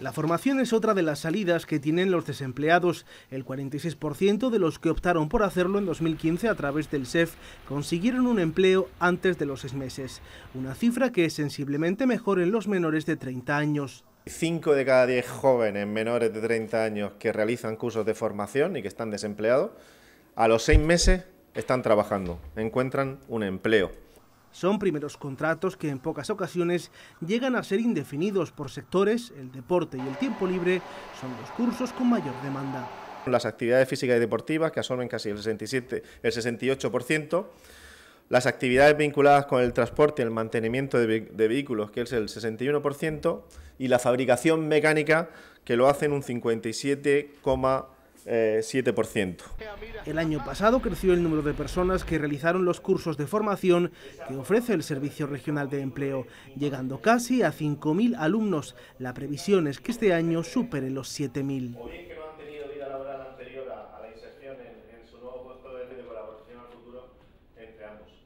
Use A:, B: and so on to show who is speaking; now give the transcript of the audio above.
A: La formación es otra de las salidas que tienen los desempleados. El 46% de los que optaron por hacerlo en 2015 a través del SEF consiguieron un empleo antes de los seis meses, una cifra que es sensiblemente mejor en los menores de 30 años.
B: 5 de cada 10 jóvenes menores de 30 años que realizan cursos de formación y que están desempleados, a los seis meses están trabajando, encuentran un empleo.
A: Son primeros contratos que en pocas ocasiones llegan a ser indefinidos por sectores, el deporte y el tiempo libre son los cursos con mayor demanda.
B: Las actividades físicas y deportivas, que asumen casi el 67, el 68%, las actividades vinculadas con el transporte y el mantenimiento de, vehículos, que es el 61%, y la fabricación mecánica, que lo hacen un 57,8%. 7%.
A: Eh, el año pasado creció el número de personas que realizaron los cursos de formación que ofrece el Servicio Regional de Empleo, llegando casi a 5.000 alumnos. La previsión es que este año supere los 7.000.
B: Entre